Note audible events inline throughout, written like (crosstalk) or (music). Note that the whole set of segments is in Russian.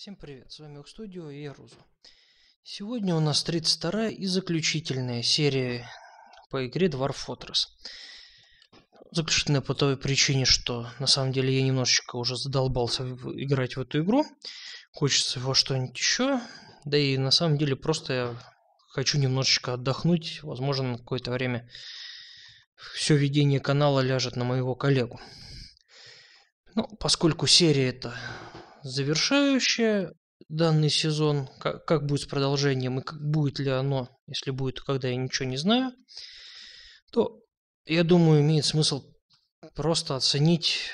Всем привет, с вами Укстудио и я Рузу. Сегодня у нас 32 и заключительная серия по игре Dwarf Fortress. Заключительная по той причине, что на самом деле я немножечко уже задолбался играть в эту игру. Хочется во что-нибудь еще. Да и на самом деле просто я хочу немножечко отдохнуть. Возможно, на какое-то время все ведение канала ляжет на моего коллегу. Ну, поскольку серия это завершающее данный сезон, как, как будет с продолжением и как будет ли оно, если будет, когда я ничего не знаю, то, я думаю, имеет смысл просто оценить,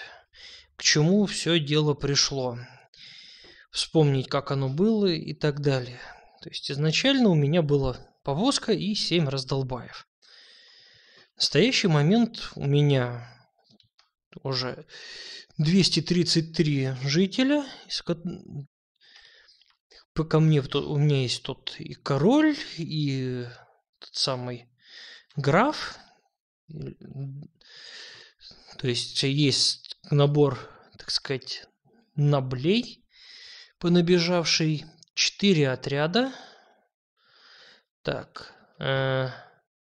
к чему все дело пришло, вспомнить, как оно было и так далее. То есть изначально у меня была повозка и 7 раздолбаев. В настоящий момент у меня уже 233 жителя. Ко мне у меня есть тут и король, и тот самый граф. То есть есть набор, так сказать, наблей, понабежавший четыре отряда. Так, э,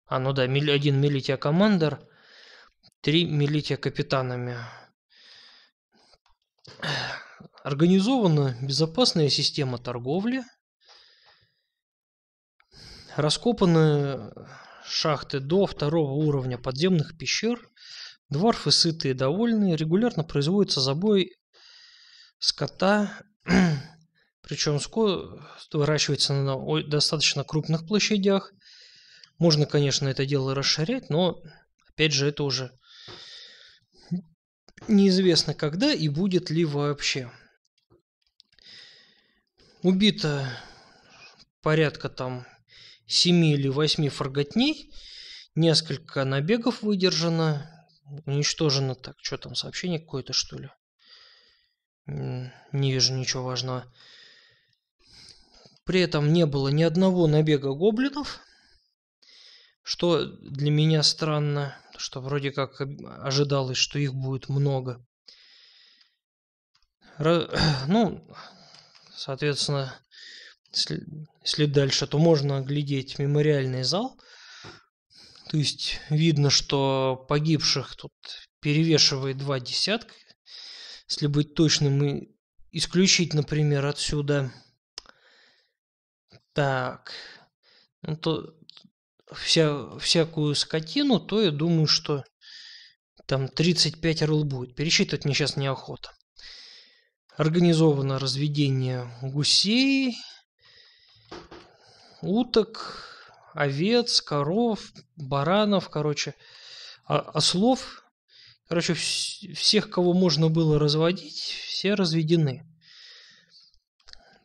а ну да, один милития командор, три милития капитанами. Организована безопасная система торговли. Раскопаны шахты до второго уровня подземных пещер. Дворфы сытые и довольные. Регулярно производится забой скота. (clears throat) Причем скот выращивается на достаточно крупных площадях. Можно, конечно, это дело расширять, но, опять же, это уже Неизвестно когда и будет ли вообще. Убито порядка там 7 или 8 фарготней, несколько набегов выдержано, уничтожено, так, что там, сообщение какое-то, что ли? Не вижу ничего важного. При этом не было ни одного набега гоблинов, что для меня странно что вроде как эм, ожидалось, что их будет много. (clears throat) Ну, соответственно, если, дальше, то можно оглядеть мемориальный зал. То есть видно, что погибших тут перевешивает два десятка. Если быть точным, и исключить, например, отсюда. Так. Ну, то вся, всякую скотину, то я думаю, что там 35 орл будет. Пересчитывать мне сейчас неохота. Организовано разведение гусей, уток, овец, коров, баранов, короче, а, ослов. Короче, всех, кого можно было разводить, все разведены.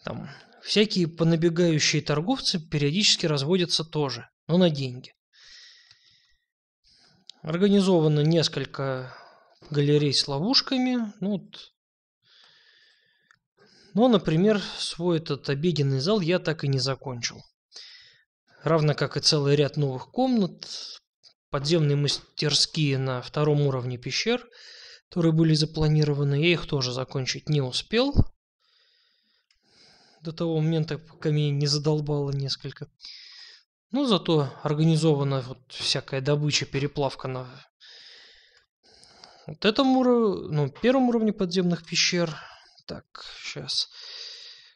Там всякие понабегающие торговцы периодически разводятся тоже но на деньги. Организовано несколько галерей с ловушками. Ну, вот. Но, ну, например, свой этот обеденный зал я так и не закончил. Равно как и целый ряд новых комнат, подземные мастерские на втором уровне пещер, которые были запланированы, я их тоже закончить не успел. До того момента, пока меня не задолбало несколько. Но ну, зато организована вот всякая добыча, переплавка на... Вот этом уровне, ну, первом уровне подземных пещер. Так, сейчас.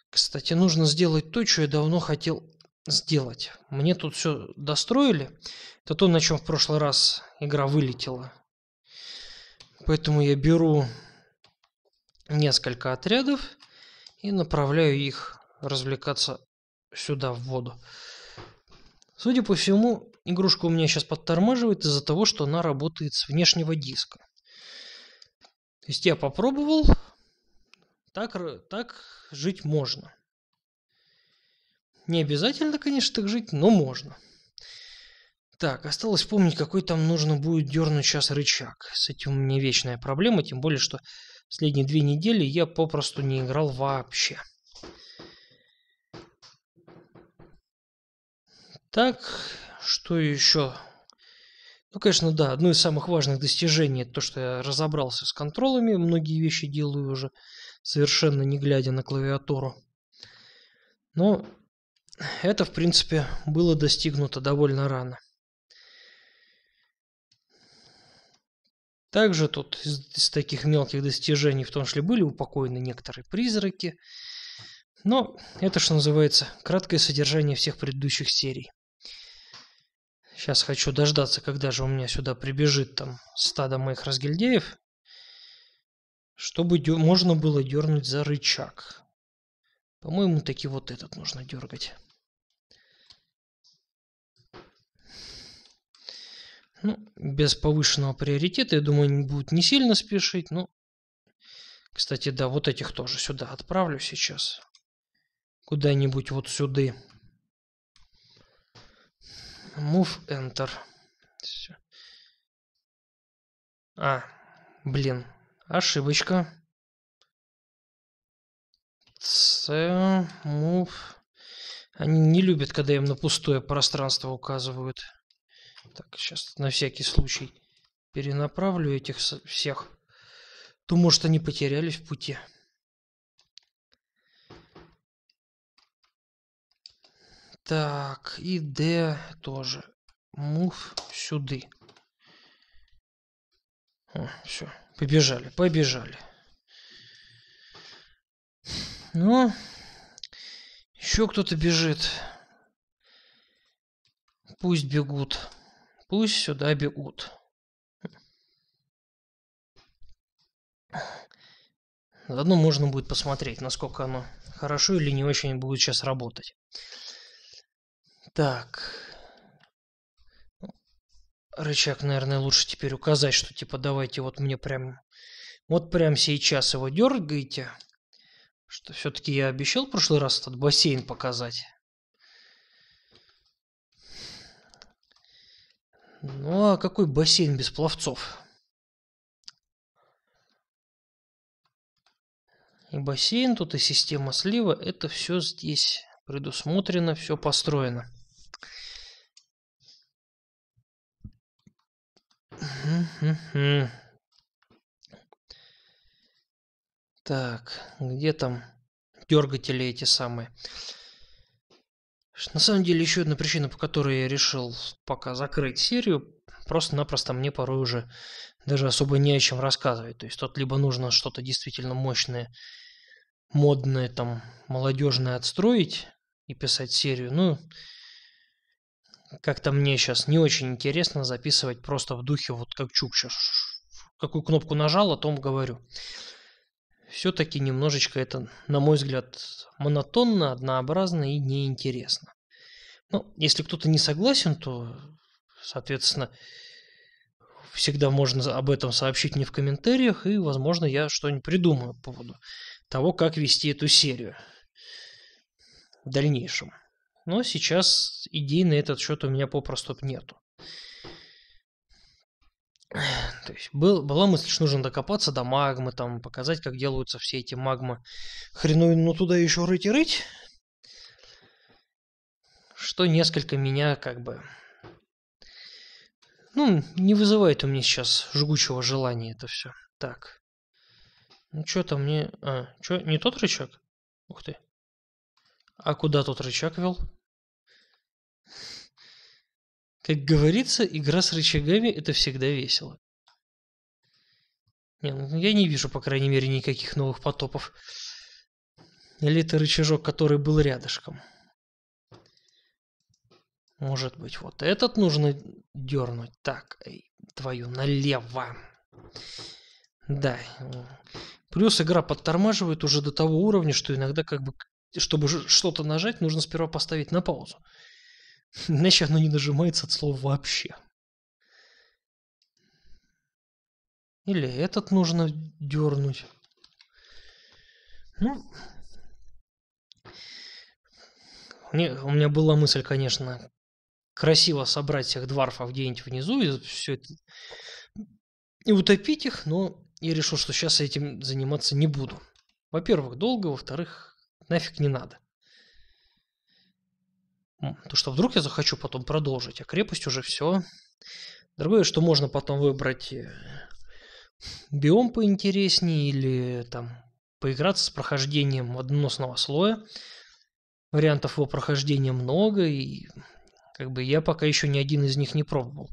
Кстати, нужно сделать то, что я давно хотел сделать. Мне тут все достроили. Это то, на чем в прошлый раз игра вылетела. Поэтому я беру несколько отрядов и направляю их развлекаться сюда, в воду. Судя по всему, игрушка у меня сейчас подтормаживает из-за того, что она работает с внешнего диска. То есть я попробовал, так, так жить можно. Не обязательно, конечно, так жить, но можно. Так, осталось помнить, какой там нужно будет дернуть сейчас рычаг. С этим у меня вечная проблема, тем более, что последние две недели я попросту не играл вообще. Так, что еще? Ну, конечно, да, одно из самых важных достижений – это то, что я разобрался с контролами. Многие вещи делаю уже совершенно не глядя на клавиатуру. Но это, в принципе, было достигнуто довольно рано. Также тут из, из таких мелких достижений в том числе были упокоены некоторые призраки. Но это, что называется, краткое содержание всех предыдущих серий. Сейчас хочу дождаться, когда же у меня сюда прибежит там стадо моих разгильдеев, чтобы дё можно было дернуть за рычаг. По-моему, таки вот этот нужно дергать. Ну, без повышенного приоритета, я думаю, не будут не сильно спешить, но... Кстати, да, вот этих тоже сюда отправлю сейчас. Куда-нибудь вот сюда move enter. Все. А, блин, ошибочка. C, move. Они не любят, когда им на пустое пространство указывают. Так, сейчас на всякий случай перенаправлю этих всех. То, может, они потерялись в пути. Так, и де тоже. Мув сюди. все, побежали, побежали. Ну, еще кто-то бежит. Пусть бегут. Пусть сюда бегут. Заодно можно будет посмотреть, насколько оно хорошо или не очень будет сейчас работать. Так. Рычаг, наверное, лучше теперь указать, что типа давайте вот мне прям... Вот прям сейчас его дергайте. Что все-таки я обещал в прошлый раз этот бассейн показать. Ну а какой бассейн без пловцов? И бассейн тут, и система слива, это все здесь предусмотрено, все построено. Так, где там дергатели эти самые? На самом деле, еще одна причина, по которой я решил пока закрыть серию, просто-напросто мне порой уже даже особо не о чем рассказывать. То есть тут либо нужно что-то действительно мощное, модное, там, молодежное отстроить и писать серию, ну, как-то мне сейчас не очень интересно записывать просто в духе вот как чукча Какую кнопку нажал, о том говорю. Все-таки немножечко это, на мой взгляд, монотонно, однообразно и неинтересно. Ну, если кто-то не согласен, то, соответственно, всегда можно об этом сообщить мне в комментариях, и, возможно, я что-нибудь придумаю по поводу того, как вести эту серию в дальнейшем но сейчас идей на этот счет у меня попросту нету. (sighs) То есть был, была мысль, что нужно докопаться до магмы, там показать, как делаются все эти магмы. Хреновин, ну туда еще рыть и рыть. Что несколько меня как бы... Ну, не вызывает у меня сейчас жгучего желания это все. Так. Ну что то мне... А, что, не тот рычаг? Ух ты. А куда тут рычаг вел? Как говорится, игра с рычагами – это всегда весело. Не, ну, я не вижу, по крайней мере, никаких новых потопов. Или это рычажок, который был рядышком. Может быть, вот этот нужно дернуть. Так, твою налево. Да. Плюс игра подтормаживает уже до того уровня, что иногда как бы чтобы что-то нажать, нужно сперва поставить на паузу. (laughs) Иначе оно не нажимается от слова вообще. Или этот нужно дернуть. Ну, мне, у меня была мысль, конечно, красиво собрать всех дварфов где-нибудь внизу и все это и утопить их, но я решил, что сейчас этим заниматься не буду. Во-первых, долго, во-вторых, нафиг не надо. То, что вдруг я захочу потом продолжить, а крепость уже все. Другое, что можно потом выбрать э, биом поинтереснее или там поиграться с прохождением одноносного слоя. Вариантов его прохождения много, и как бы я пока еще ни один из них не пробовал.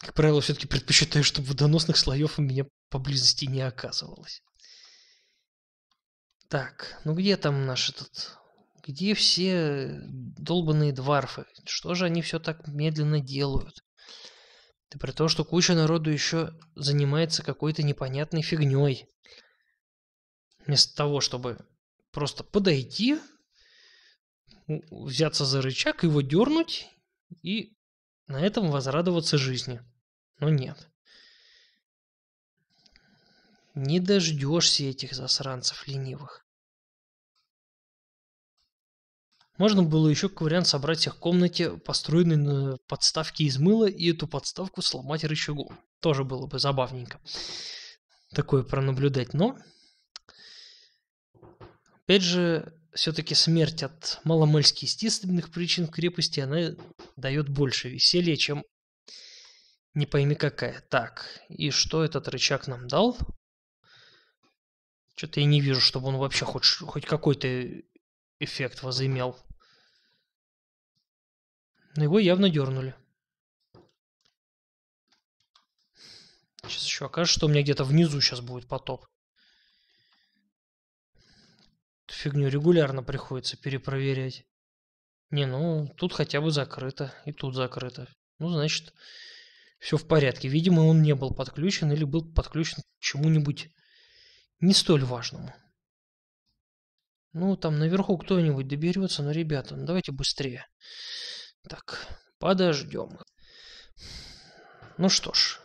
Как правило, все-таки предпочитаю, чтобы водоносных слоев у меня поблизости не оказывалось. Так, ну где там наш этот... Где все долбанные дварфы? Что же они все так медленно делают? Да при том, что куча народу еще занимается какой-то непонятной фигней. Вместо того, чтобы просто подойти, взяться за рычаг, его дернуть и на этом возрадоваться жизни. Но нет. Не дождешься этих засранцев ленивых. Можно было еще как вариант собрать их в комнате, построенной на подставке из мыла, и эту подставку сломать рычагу. Тоже было бы забавненько такое пронаблюдать. Но, опять же, все-таки смерть от маломальски естественных причин в крепости, она дает больше веселья, чем не пойми какая. Так, и что этот рычаг нам дал? Что-то я не вижу, чтобы он вообще хоть, хоть какой-то эффект возымел. Но его явно дернули. Сейчас еще окажется, что у меня где-то внизу сейчас будет потоп. Эту фигню регулярно приходится перепроверять. Не, ну, тут хотя бы закрыто, и тут закрыто. Ну, значит, все в порядке. Видимо, он не был подключен или был подключен к чему-нибудь не столь важному. Ну, там наверху кто-нибудь доберется, но, ребята, ну, давайте быстрее. Так, подождем. Ну что ж,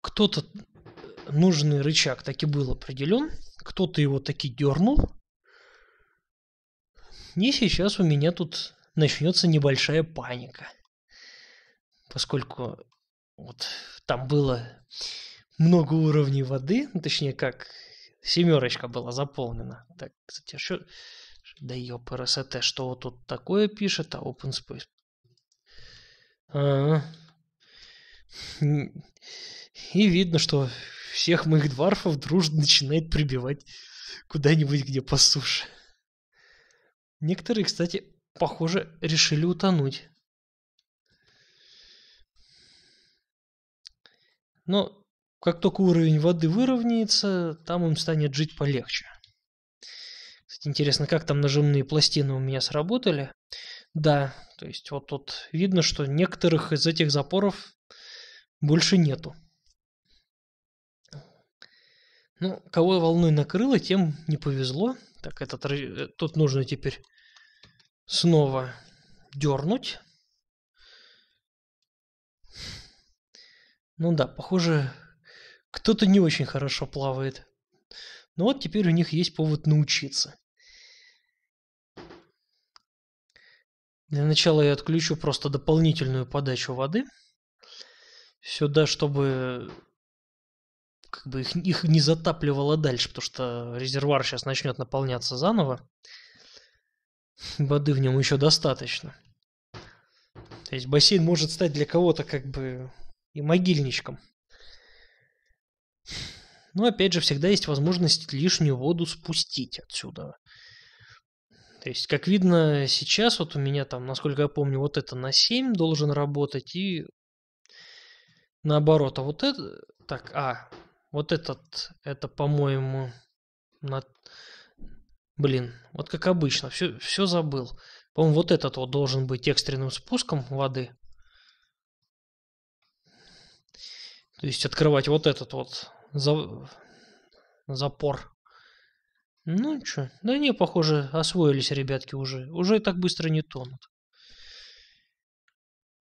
кто-то э, нужный рычаг таки был определен, кто-то его таки дернул. И сейчас у меня тут начнется небольшая паника. Поскольку вот там было много уровней воды, ну, точнее как Семерочка была заполнена. Так, кстати, а что... Да ёпрст, что вот тут такое пишет, а Open Space... А -а -а. И видно, что всех моих дварфов дружно начинает прибивать куда-нибудь, где по суше. Некоторые, кстати, похоже, решили утонуть. Но как только уровень воды выровняется, там им станет жить полегче. Кстати, интересно, как там нажимные пластины у меня сработали. Да, то есть вот тут видно, что некоторых из этих запоров больше нету. Ну, кого волной накрыло, тем не повезло. Так, этот, э, тут нужно теперь снова дернуть. Ну да, похоже, кто-то не очень хорошо плавает. Но ну вот теперь у них есть повод научиться. Для начала я отключу просто дополнительную подачу воды сюда, чтобы как бы их, их не затапливало дальше, потому что резервуар сейчас начнет наполняться заново. Воды в нем еще достаточно. То есть бассейн может стать для кого-то как бы и могильничком. Но ну, опять же, всегда есть возможность лишнюю воду спустить отсюда. То есть, как видно, сейчас вот у меня там, насколько я помню, вот это на 7 должен работать и наоборот. А вот это... Так, а, вот этот, это, по-моему, на... Блин, вот как обычно, все, все забыл. По-моему, вот этот вот должен быть экстренным спуском воды. То есть открывать вот этот вот за... запор. Ну что, да не, похоже, освоились ребятки уже. Уже и так быстро не тонут.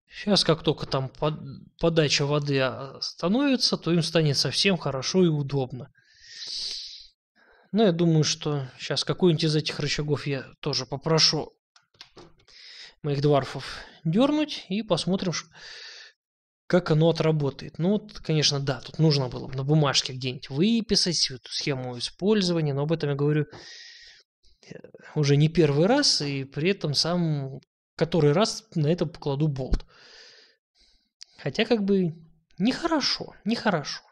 Сейчас, как только там под... подача воды а, становится, то им станет совсем хорошо и удобно. Ну я думаю, что сейчас какой-нибудь из этих рычагов я тоже попрошу моих дворфов дернуть и посмотрим, что как оно отработает. Ну, вот, конечно, да, тут нужно было на бумажке где-нибудь выписать всю эту схему использования, но об этом я говорю э, уже не первый раз, и при этом сам который раз на это покладу болт. Хотя как бы нехорошо, нехорошо.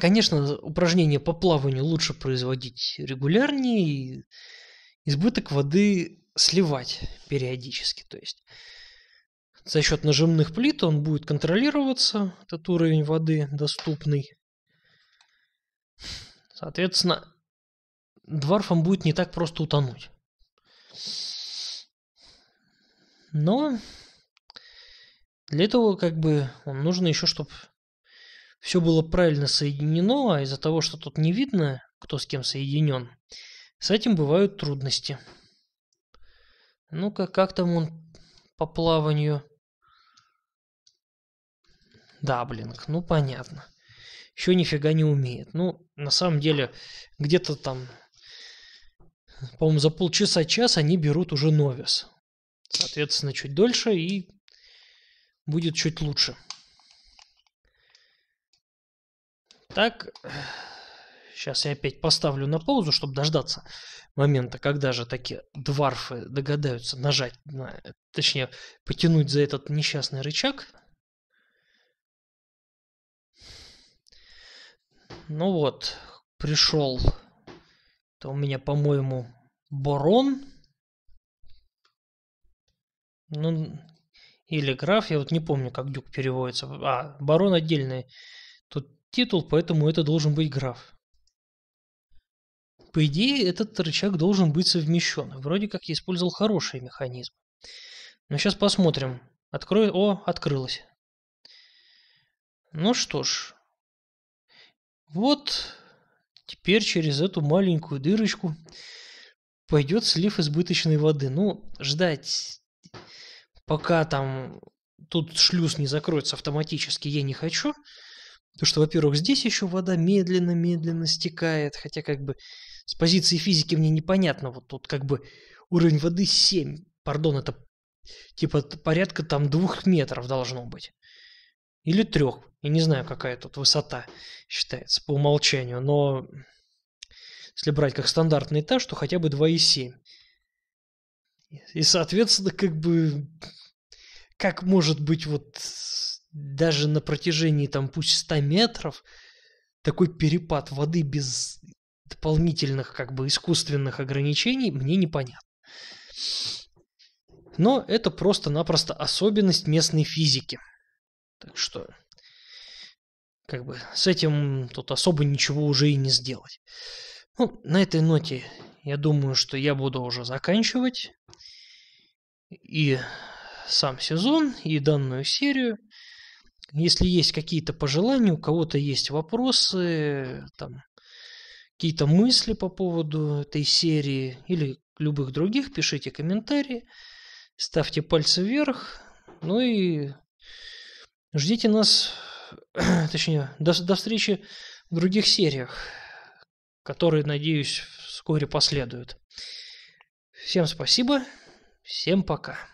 Конечно, упражнения по плаванию лучше производить регулярнее и избыток воды сливать периодически. То есть за счет нажимных плит он будет контролироваться, этот уровень воды доступный. Соответственно, дворфам будет не так просто утонуть. Но для этого как бы он нужно еще, чтобы все было правильно соединено, а из-за того, что тут не видно, кто с кем соединен, с этим бывают трудности. Ну-ка, как там он по плаванию? даблинг, ну понятно. Еще нифига не умеет. Ну, на самом деле, где-то там, по-моему, за полчаса-час они берут уже новис. Соответственно, чуть дольше и будет чуть лучше. Так, сейчас я опять поставлю на паузу, чтобы дождаться момента, когда же такие дварфы догадаются нажать, на, точнее, потянуть за этот несчастный рычаг. ну вот, пришел. то у меня, по-моему, барон, Ну, или граф, я вот не помню, как дюк переводится. А, барон отдельный тут титул, поэтому это должен быть граф. По идее, этот рычаг должен быть совмещен. Вроде как я использовал хороший механизм. Но сейчас посмотрим. Открой О, открылось. Ну что ж, вот теперь через эту маленькую дырочку пойдет слив избыточной воды. Ну, ждать, пока там тут шлюз не закроется автоматически, я не хочу. Потому что, во-первых, здесь еще вода медленно-медленно стекает, хотя как бы с позиции физики мне непонятно, вот тут как бы уровень воды 7, пардон, это типа порядка там двух метров должно быть или трех. Я не знаю, какая тут высота считается по умолчанию, но если брать как стандартный этаж, то хотя бы 2,7. И, соответственно, как бы, как может быть вот даже на протяжении там пусть 100 метров такой перепад воды без дополнительных как бы искусственных ограничений мне непонятно. Но это просто-напросто особенность местной физики – так что, как бы, с этим тут особо ничего уже и не сделать. Ну, на этой ноте я думаю, что я буду уже заканчивать и сам сезон, и данную серию. Если есть какие-то пожелания, у кого-то есть вопросы, там, какие-то мысли по поводу этой серии или любых других, пишите комментарии, ставьте пальцы вверх. Ну и Ждите нас, (clears throat) точнее, до, до встречи в других сериях, которые, надеюсь, вскоре последуют. Всем спасибо, всем пока.